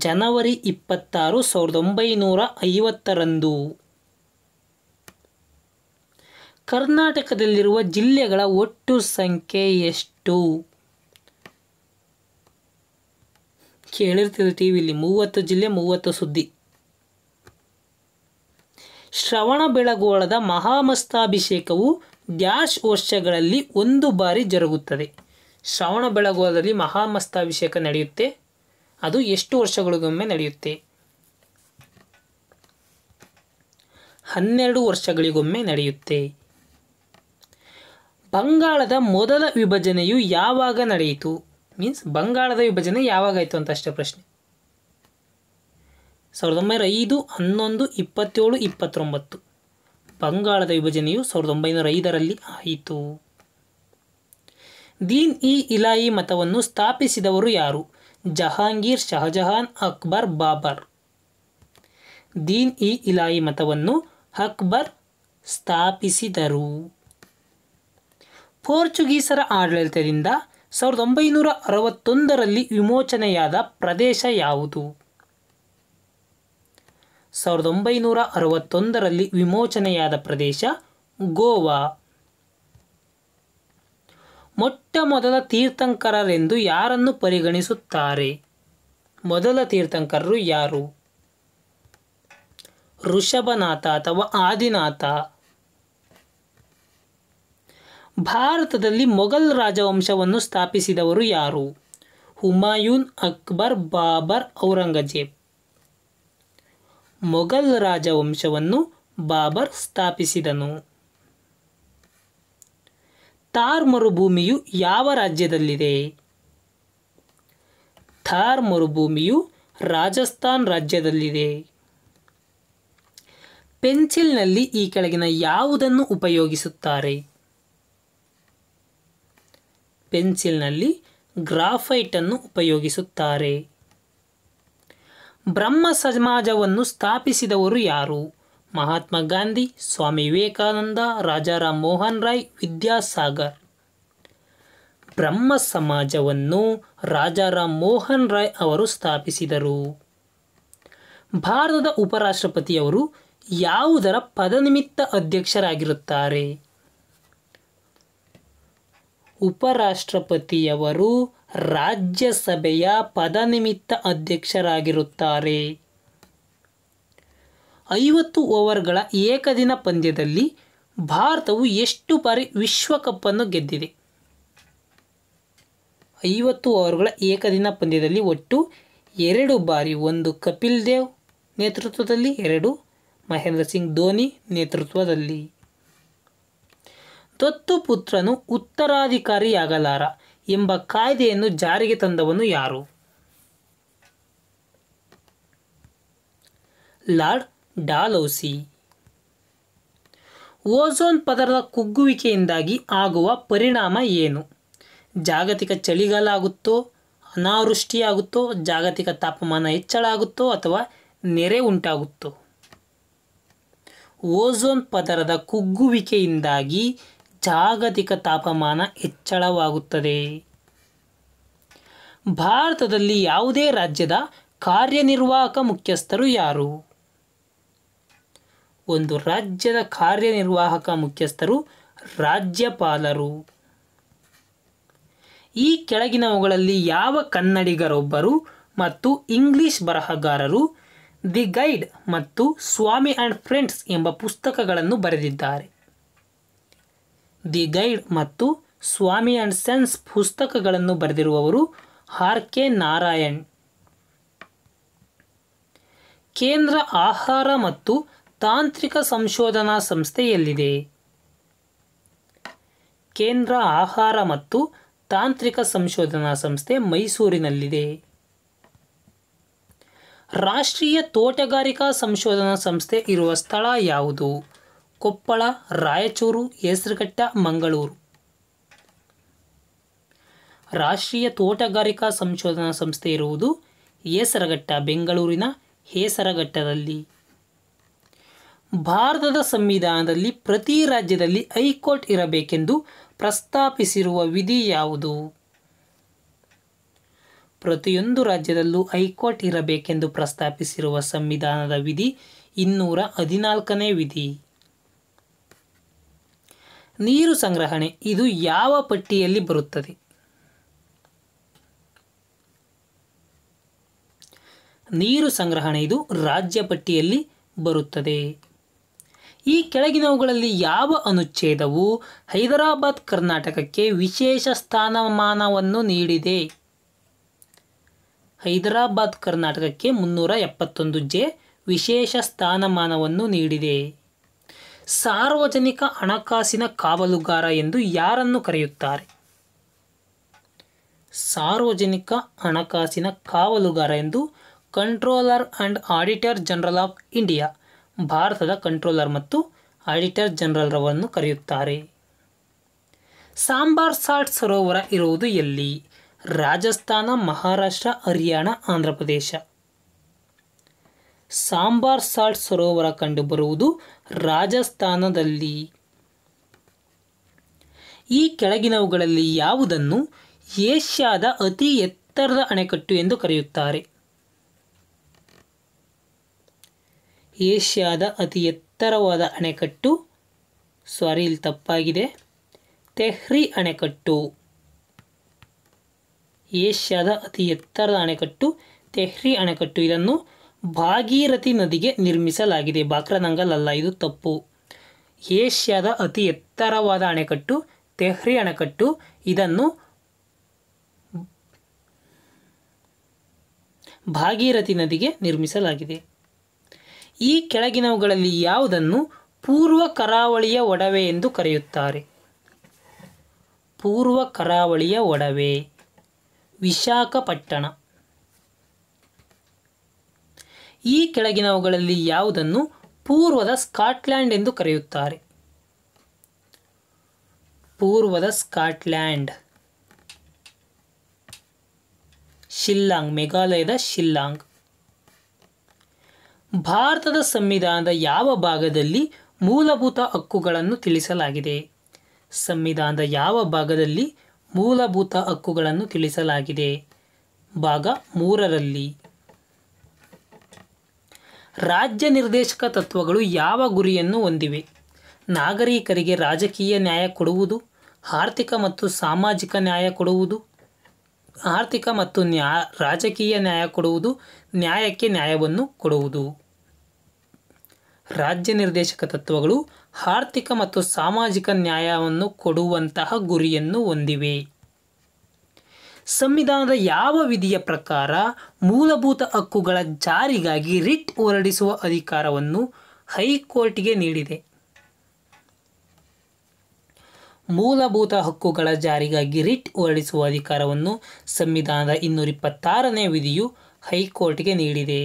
ಜನವರಿ ಇಪ್ಪತ್ತಾರು ಸಾವಿರದ ಒಂಬೈನೂರ ಐವತ್ತರಂದು ಕರ್ನಾಟಕದಲ್ಲಿರುವ ಜಿಲ್ಲೆಗಳ ಒಟ್ಟು ಸಂಖ್ಯೆ ಎಷ್ಟು ಕೇಳಿರ್ತೀವಿ ಟಿ ವಿಲಿ ಮೂವತ್ತು ಜಿಲ್ಲೆ ಮೂವತ್ತು ಸುದ್ದಿ ಶ್ರವಣ ಬೆಳಗೋಳದ ಮಹಾಮಸ್ತಾಭಿಷೇಕವು ಡ್ಯಾಶ್ ವರ್ಷಗಳಲ್ಲಿ ಒಂದು ಬಾರಿ ಜರುಗುತ್ತದೆ ಶ್ರವಣ ಬೆಳಗೋಳದಲ್ಲಿ ಮಹಾಮಸ್ತಾಭಿಷೇಕ ನಡೆಯುತ್ತೆ ಅದು ಎಷ್ಟು ವರ್ಷಗಳಿಗೊಮ್ಮೆ ನಡೆಯುತ್ತೆ ಹನ್ನೆರಡು ವರ್ಷಗಳಿಗೊಮ್ಮೆ ನಡೆಯುತ್ತೆ ಬಂಗಾಳದ ಮೊದಲ ವಿಭಜನೆಯು ಯಾವಾಗ ನಡೆಯಿತು ಮೀನ್ಸ್ ಬಂಗಾಳದ ವಿಭಜನೆ ಯಾವಾಗ ಅಂತ ಅಷ್ಟೇ ಪ್ರಶ್ನೆ ಸಾವಿರದ ಒಂಬೈನೂರ ಐದು ಹನ್ನೊಂದು ಇಪ್ಪತ್ತೇಳು ಇಪ್ಪತ್ತೊಂಬತ್ತು ಬಂಗಾಳದ ವಿಭಜನೆಯು ಸಾವಿರದ ಒಂಬೈನೂರ ಐದರಲ್ಲಿ ಆಯಿತು ದೀನ್ ಇ ಇಲಾಯಿ ಮತವನ್ನು ಸ್ಥಾಪಿಸಿದವರು ಯಾರು ಜಹಾಂಗೀರ್ ಶಹಜಹಾನ್ ಅಕ್ಬರ್ ಬಾಬರ್ ದೀನ್ ಇ ಇಲಾಯಿ ಮತವನ್ನು ಅಕ್ಬರ್ ಸ್ಥಾಪಿಸಿದರು ಪೋರ್ಚುಗೀಸರ ಆಡಳಿತದಿಂದ ಸಾವಿರದ ಒಂಬೈನೂರ ಅರವತ್ತೊಂದರಲ್ಲಿ ವಿಮೋಚನೆಯಾದ ಪ್ರದೇಶ ಯಾವುದು ಸಾವಿರದ ಒಂಬೈನೂರ ಅರವತ್ತೊಂದರಲ್ಲಿ ವಿಮೋಚನೆಯಾದ ಪ್ರದೇಶ ಗೋವಾ ಮೊಟ್ಟ ಮೊದಲ ತೀರ್ಥಂಕರರೆಂದು ಯಾರನ್ನು ಪರಿಗಣಿಸುತ್ತಾರೆ ಮೊದಲ ತೀರ್ಥಂಕರರು ಯಾರು ಋಷಭನಾಥ ಅಥವಾ ಆದಿನಾಥ ಭಾರತದಲ್ಲಿ ಮೊಘಲ್ ರಾಜವಂಶವನ್ನು ಸ್ಥಾಪಿಸಿದವರು ಯಾರು ಹುಮಾಯೂನ್ ಅಕ್ಬರ್ ಬಾಬರ್ ಔರಂಗಜೇಬ್ ಮೊಘಲ್ ರಾಜವಂಶವನ್ನು ಬಾಬರ್ ಸ್ಥಾಪಿಸಿದನು ಥಾರ್ ಮರುಭೂಮಿಯು ಯಾವ ರಾಜ್ಯದಲ್ಲಿದೆ ಥಾರ್ ಮರುಭೂಮಿಯು ರಾಜಸ್ಥಾನ್ ರಾಜ್ಯದಲ್ಲಿದೆ ಪೆನ್ಸಿಲ್ನಲ್ಲಿ ಈ ಕೆಳಗಿನ ಯಾವುದನ್ನು ಉಪಯೋಗಿಸುತ್ತಾರೆ ಪೆನ್ಸಿಲ್ನಲ್ಲಿ ಗ್ರಾಫೈಟನ್ನು ಉಪಯೋಗಿಸುತ್ತಾರೆ ಬ್ರಹ್ಮ ಸಮಾಜವನ್ನು ಸ್ಥಾಪಿಸಿದವರು ಯಾರು ಮಹಾತ್ಮ ಗಾಂಧಿ ಸ್ವಾಮಿ ವಿವೇಕಾನಂದ ರಾಜಾರಾಮ್ ಮೋಹನ್ ರಾಯ್ ವಿದ್ಯಾಸಾಗರ್ ಬ್ರಹ್ಮ ಸಮಾಜವನ್ನು ರಾಜಾರಾಮ್ ಮೋಹನ್ ರಾಯ್ ಅವರು ಸ್ಥಾಪಿಸಿದರು ಭಾರತದ ಉಪರಾಷ್ಟ್ರಪತಿಯವರು ಯಾವುದರ ಪದನಿಮಿತ್ತ ಅಧ್ಯಕ್ಷರಾಗಿರುತ್ತಾರೆ ಉಪರಾಷ್ಟ್ರಪತಿಯವರು ರಾಜ್ಯಸಭೆಯ ಪದನಿಮಿತ್ತ ಅಧ್ಯಕ್ಷರಾಗಿರುತ್ತಾರೆ ಐವತ್ತು ಓವರ್ಗಳ ಏಕದಿನ ಪಂದ್ಯದಲ್ಲಿ ಭಾರತವು ಎಷ್ಟು ಬಾರಿ ವಿಶ್ವಕಪ್ಪನ್ನು ಗೆದ್ದಿದೆ ಐವತ್ತು ಓವರ್ಗಳ ಏಕದಿನ ಪಂದ್ಯದಲ್ಲಿ ಒಟ್ಟು ಎರಡು ಬಾರಿ ಒಂದು ಕಪಿಲ್ ದೇವ್ ನೇತೃತ್ವದಲ್ಲಿ ಎರಡು ಮಹೇಂದ್ರ ಸಿಂಗ್ ಧೋನಿ ನೇತೃತ್ವದಲ್ಲಿ ತತ್ತು ಪುತ್ರನು ಉತ್ತರಾಧಿಕಾರಿಯಾಗಲಾರ ಎಂಬ ಕಾಯ್ದೆಯನ್ನು ಜಾರಿಗೆ ತಂದವನು ಯಾರು ಲಾರ್ಡ್ ಡಾಲೋಸಿ ಓಝೋನ್ ಪದರದ ಕುಗ್ಗುವಿಕೆಯಿಂದಾಗಿ ಆಗುವ ಪರಿಣಾಮ ಏನು ಜಾಗತಿಕ ಚಳಿಗಾಲ ಆಗುತ್ತೋ ಅನಾವೃಷ್ಟಿಯಾಗುತ್ತೋ ಜಾಗತಿಕ ತಾಪಮಾನ ಹೆಚ್ಚಳ ಆಗುತ್ತೋ ಅಥವಾ ನೆರೆ ಉಂಟಾಗುತ್ತೋ ಓಝೋನ್ ಪದರದ ಕುಗ್ಗುವಿಕೆಯಿಂದಾಗಿ ಜಾಗತಿಕ ತಾಪಮಾನ ಹೆಚ್ಚಳವಾಗುತ್ತದೆ ಭಾರತದಲ್ಲಿ ಯಾವುದೇ ರಾಜ್ಯದ ಕಾರ್ಯನಿರ್ವಾಹಕ ಮುಖ್ಯಸ್ಥರು ಯಾರು ಒಂದು ರಾಜ್ಯದ ಕಾರ್ಯನಿರ್ವಾಹಕ ಮುಖ್ಯಸ್ಥರು ರಾಜ್ಯಪಾಲರು ಈ ಕೆಳಗಿನವುಗಳಲ್ಲಿ ಯಾವ ಕನ್ನಡಿಗರೊಬ್ಬರು ಮತ್ತು ಇಂಗ್ಲಿಷ್ ಬರಹಗಾರರು ದಿ ಗೈಡ್ ಮತ್ತು ಸ್ವಾಮಿ ಆ್ಯಂಡ್ ಫ್ರೆಂಡ್ಸ್ ಎಂಬ ಪುಸ್ತಕಗಳನ್ನು ಬರೆದಿದ್ದಾರೆ ದಿ ಗೈಡ್ ಮತ್ತು ಸ್ವಾಮಿ ಆ್ಯಂಡ್ ಸೆನ್ಸ್ ಪುಸ್ತಕಗಳನ್ನು ಬರೆದಿರುವವರು ಆರ್ ಕೆ ನಾರಾಯಣ್ ಕೇಂದ್ರ ಆಹಾರ ಮತ್ತು ತಾಂತ್ರಿಕ ಸಂಶೋಧನಾ ಸಂಸ್ಥೆಯಲ್ಲಿದೆ ಕೇಂದ್ರ ಆಹಾರ ಮತ್ತು ತಾಂತ್ರಿಕ ಸಂಶೋಧನಾ ಸಂಸ್ಥೆ ಮೈಸೂರಿನಲ್ಲಿದೆ ರಾಷ್ಟ್ರೀಯ ತೋಟಗಾರಿಕಾ ಸಂಶೋಧನಾ ಸಂಸ್ಥೆ ಇರುವ ಸ್ಥಳ ಯಾವುದು ಕೊಪ್ಪಳ ರಾಯಚೂರು ಹೆಸರುಘಟ್ಟ ಮಂಗಳೂರು ರಾಷ್ಟ್ರೀಯ ತೋಟಗಾರಿಕಾ ಸಂಶೋಧನಾ ಸಂಸ್ಥೆ ಇರುವುದು ಹೇಸರಘಟ್ಟ ಬೆಂಗಳೂರಿನ ಹೇಸರಘಟ್ಟದಲ್ಲಿ ಭಾರತದ ಸಂವಿಧಾನದಲ್ಲಿ ಪ್ರತಿ ರಾಜ್ಯದಲ್ಲಿ ಹೈಕೋರ್ಟ್ ಇರಬೇಕೆಂದು ಪ್ರಸ್ತಾಪಿಸಿರುವ ವಿಧಿ ಯಾವುದು ಪ್ರತಿಯೊಂದು ರಾಜ್ಯದಲ್ಲೂ ಹೈಕೋರ್ಟ್ ಇರಬೇಕೆಂದು ಪ್ರಸ್ತಾಪಿಸಿರುವ ಸಂವಿಧಾನದ ವಿಧಿ ಇನ್ನೂರ ಹದಿನಾಲ್ಕನೇ ವಿಧಿ ನೀರು ಸಂಗ್ರಹಣೆ ಇದು ಯಾವ ಪಟ್ಟಿಯಲ್ಲಿ ಬರುತ್ತದೆ ನೀರು ಸಂಗ್ರಹಣೆ ಇದು ರಾಜ್ಯ ಪಟ್ಟಿಯಲ್ಲಿ ಬರುತ್ತದೆ ಈ ಕೆಳಗಿನವುಗಳಲ್ಲಿ ಯಾವ ಅನುಚ್ಛೇದವು ಹೈದರಾಬಾದ್ ಕರ್ನಾಟಕಕ್ಕೆ ವಿಶೇಷ ಸ್ಥಾನಮಾನವನ್ನು ನೀಡಿದೆ ಹೈದರಾಬಾದ್ ಕರ್ನಾಟಕಕ್ಕೆ ಮುನ್ನೂರ ಎಪ್ಪತ್ತೊಂದು ಜೆ ವಿಶೇಷ ಸ್ಥಾನಮಾನವನ್ನು ನೀಡಿದೆ ಸಾರ್ವಜನಿಕ ಹಣಕಾಸಿನ ಕಾವಲುಗಾರ ಎಂದು ಯಾರನ್ನು ಕರೆಯುತ್ತಾರೆ ಸಾರ್ವಜನಿಕ ಹಣಕಾಸಿನ ಕಾವಲುಗಾರ ಎಂದು controller and auditor general of India ಭಾರತದ ಕಂಟ್ರೋಲರ್ ಮತ್ತು ಆಡಿಟರ್ ಜನರಲ್ರವರನ್ನು ಕರೆಯುತ್ತಾರೆ ಸಾಂಬಾರ್ ಸಾಲ್ಟ್ ಸರೋವರ ಇರುವುದು ಎಲ್ಲಿ ರಾಜಸ್ಥಾನ ಮಹಾರಾಷ್ಟ್ರ ಹರಿಯಾಣ ಆಂಧ್ರಪ್ರದೇಶ ಸಾಂಬಾರ್ ಸಾಲ್ಟ್ ಸರೋವರ ಕಂಡುಬರುವುದು ರಾಜಸ್ಥಾನದಲ್ಲಿ ಈ ಕೆಳಗಿನವುಗಳಲ್ಲಿ ಯಾವುದನ್ನು ಏಷ್ಯಾದ ಅತಿ ಎತ್ತರದ ಅಣೆಕಟ್ಟು ಎಂದು ಕರೆಯುತ್ತಾರೆ ಏಷ್ಯಾದ ಅತಿ ಎತ್ತರವಾದ ಅಣೆಕಟ್ಟು ಸಾರಿ ಇಲ್ಲಿ ತಪ್ಪಾಗಿದೆ ತೆಹ್ರಿ ಅಣೆಕಟ್ಟು ಏಷ್ಯಾದ ಅತಿ ಎತ್ತರದ ಅಣೆಕಟ್ಟು ತೆಹ್ರಿ ಅಣೆಕಟ್ಟು ಇದನ್ನು ಭಾಗೀರಥಿ ನದಿಗೆ ನಿರ್ಮಿಸಲಾಗಿದೆ ಬಾಕ್ರನಂಗಲ್ ಇದು ತಪ್ಪು ಏಷ್ಯಾದ ಅತಿ ಎತ್ತರವಾದ ಅಣೆಕಟ್ಟು ತೆಹ್ರಿ ಅಣೆಕಟ್ಟು ಇದನ್ನು ಭಾಗೀರಥಿ ನದಿಗೆ ನಿರ್ಮಿಸಲಾಗಿದೆ ಈ ಕೆಳಗಿನವುಗಳಲ್ಲಿ ಯಾವುದನ್ನು ಪೂರ್ವ ಕರಾವಳಿಯ ಒಡವೆ ಎಂದು ಕರೆಯುತ್ತಾರೆ ಪೂರ್ವ ಕರಾವಳಿಯ ಒಡವೆ ವಿಶಾಖಪಟ್ಟಣ ಈ ಕೆಳಗಿನವುಗಳಲ್ಲಿ ಯಾವುದನ್ನು ಪೂರ್ವದ ಸ್ಕಾಟ್ಲ್ಯಾಂಡ್ ಎಂದು ಕರೆಯುತ್ತಾರೆ ಪೂರ್ವದ ಸ್ಕಾಟ್ಲ್ಯಾಂಡ್ ಶಿಲ್ಲಾಂಗ್ ಮೇಘಾಲಯದ ಶಿಲ್ಲಾಂಗ್ ಭಾರತದ ಸಂವಿಧಾನದ ಯಾವ ಭಾಗದಲ್ಲಿ ಮೂಲಭೂತ ಹಕ್ಕುಗಳನ್ನು ತಿಳಿಸಲಾಗಿದೆ ಸಂವಿಧಾನದ ಯಾವ ಭಾಗದಲ್ಲಿ ಮೂಲಭೂತ ಹಕ್ಕುಗಳನ್ನು ತಿಳಿಸಲಾಗಿದೆ ಭಾಗ ಮೂರರಲ್ಲಿ ರಾಜ್ಯ ನಿರ್ದೇಶಕ ತತ್ವಗಳು ಯಾವ ಗುರಿಯನ್ನು ಹೊಂದಿವೆ ನಾಗರಿಕರಿಗೆ ರಾಜಕೀಯ ನ್ಯಾಯ ಕೊಡುವುದು ಆರ್ಥಿಕ ಮತ್ತು ಸಾಮಾಜಿಕ ನ್ಯಾಯ ಕೊಡುವುದು ಆರ್ಥಿಕ ಮತ್ತು ನ್ಯಾ ರಾಜಕೀಯ ನ್ಯಾಯ ಕೊಡುವುದು ನ್ಯಾಯಕ್ಕೆ ನ್ಯಾಯವನ್ನು ಕೊಡುವುದು ರಾಜ್ಯ ನಿರ್ದೇಶಕ ತತ್ವಗಳು ಆರ್ಥಿಕ ಮತ್ತು ಸಾಮಾಜಿಕ ನ್ಯಾಯವನ್ನು ಕೊಡುವಂತಹ ಗುರಿಯನ್ನು ಹೊಂದಿವೆ ಸಂವಿಧಾನದ ಯಾವ ವಿಧಿಯ ಪ್ರಕಾರ ಮೂಲಭೂತ ಹಕ್ಕುಗಳ ಜಾರಿಗಾಗಿ ರಿಟ್ ಹೊರಡಿಸುವ ಅಧಿಕಾರವನ್ನು ಹೈಕೋರ್ಟ್ಗೆ ನೀಡಿದೆ ಮೂಲಭೂತ ಹಕ್ಕುಗಳ ಜಾರಿಗಾಗಿ ರಿಟ್ ಹೊರಡಿಸುವ ಅಧಿಕಾರವನ್ನು ಸಂವಿಧಾನದ ಇನ್ನೂರ ಇಪ್ಪತ್ತಾರನೇ ವಿಧಿಯು ಹೈಕೋರ್ಟ್ಗೆ ನೀಡಿದೆ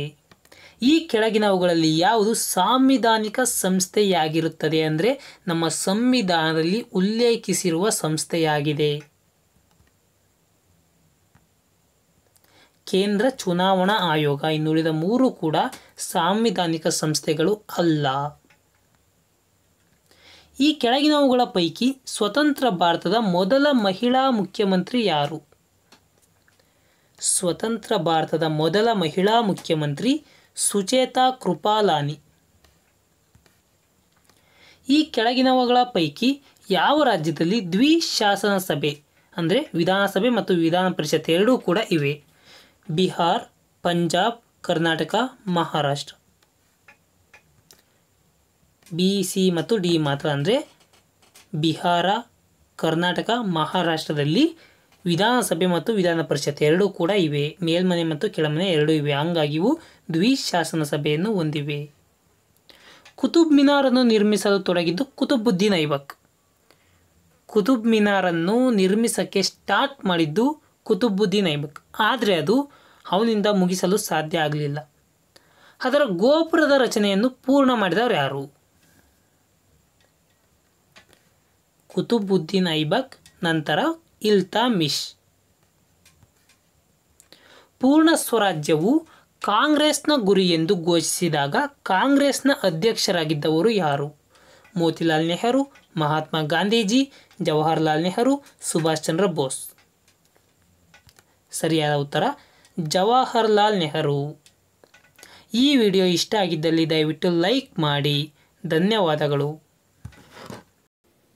ಈ ಕೆಳಗಿನವುಗಳಲ್ಲಿ ಯಾವುದು ಸಾಂವಿಧಾನಿಕ ಸಂಸ್ಥೆಯಾಗಿರುತ್ತದೆ ಅಂದರೆ ನಮ್ಮ ಸಂವಿಧಾನದಲ್ಲಿ ಉಲ್ಲೇಖಿಸಿರುವ ಸಂಸ್ಥೆಯಾಗಿದೆ ಕೇಂದ್ರ ಚುನಾವಣಾ ಆಯೋಗ ಇನ್ನುಳಿದ ಮೂರು ಕೂಡ ಸಾಂವಿಧಾನಿಕ ಸಂಸ್ಥೆಗಳು ಅಲ್ಲ ಈ ಕೆಳಗಿನವುಗಳ ಪೈಕಿ ಸ್ವತಂತ್ರ ಭಾರತದ ಮೊದಲ ಮಹಿಳಾ ಮುಖ್ಯಮಂತ್ರಿ ಯಾರು ಸ್ವತಂತ್ರ ಭಾರತದ ಮೊದಲ ಮಹಿಳಾ ಮುಖ್ಯಮಂತ್ರಿ ಸುಚೇತಾ ಕೃಪಾಲಾನಿ ಈ ಕೆಳಗಿನವುಗಳ ಪೈಕಿ ಯಾವ ರಾಜ್ಯದಲ್ಲಿ ದ್ವಿಶಾಸನ ಸಭೆ ಅಂದರೆ ವಿಧಾನಸಭೆ ಮತ್ತು ವಿಧಾನ ಪರಿಷತ್ ಎರಡೂ ಕೂಡ ಇವೆ ಬಿಹಾರ್ ಪಂಜಾಬ್ ಕರ್ನಾಟಕ ಮಹಾರಾಷ್ಟ್ರ ಬಿ ಸಿ ಮತ್ತು ಡಿ ಮಾತ್ರ ಅಂದರೆ ಬಿಹಾರ ಕರ್ನಾಟಕ ಮಹಾರಾಷ್ಟ್ರದಲ್ಲಿ ವಿಧಾನಸಭೆ ಮತ್ತು ವಿಧಾನ ಪರಿಷತ್ ಎರಡೂ ಕೂಡ ಇವೆ ಮೇಲ್ಮನೆ ಮತ್ತು ಕೆಳಮನೆ ಎರಡೂ ಇವೆ ಹಂಗಾಗಿ ಇವು ದ್ವಿಶಾಸನ ಸಭೆಯನ್ನು ಹೊಂದಿವೆ ಕುತುಬ್ ಮಿನಾರನ್ನು ನಿರ್ಮಿಸಲು ತೊಡಗಿದ್ದು ಕುತುಬುದ್ದೀನ್ ಐಬಕ್ ಕುತುಬ್ ಮಿನಾರನ್ನು ನಿರ್ಮಿಸೋಕ್ಕೆ ಸ್ಟಾರ್ಟ್ ಮಾಡಿದ್ದು ಕುತುಬುದ್ದೀನ್ ಐಬಕ್ ಆದರೆ ಅದು ಅವನಿಂದ ಮುಗಿಸಲು ಸಾಧ್ಯ ಆಗಲಿಲ್ಲ ಅದರ ಗೋಪುರದ ರಚನೆಯನ್ನು ಪೂರ್ಣ ಮಾಡಿದವರು ಯಾರು ಕುತುಬುದ್ದೀನ್ ಐಬಕ್ ನಂತರ ಇಲ್ತಾ ಮಿಶ್ ಪೂರ್ಣ ಸ್ವರಾಜ್ಯವು ಕಾಂಗ್ರೆಸ್ನ ಗುರಿ ಎಂದು ಘೋಷಿಸಿದಾಗ ಕಾಂಗ್ರೆಸ್ನ ಅಧ್ಯಕ್ಷರಾಗಿದ್ದವರು ಯಾರು ಮೋತಿಲಾಲ್ ನೆಹರು ಮಹಾತ್ಮ ಗಾಂಧೀಜಿ ಜವಾಹರ್ಲಾಲ್ ನೆಹರು ಸುಭಾಷ್ ಚಂದ್ರ ಬೋಸ್ ಸರಿಯಾದ ಉತ್ತರ ಜವಾಹರ್ಲಾಲ್ ನೆಹರು ಈ ವಿಡಿಯೋ ಇಷ್ಟ ಆಗಿದ್ದಲ್ಲಿ ದಯವಿಟ್ಟು ಲೈಕ್ ಮಾಡಿ ಧನ್ಯವಾದಗಳು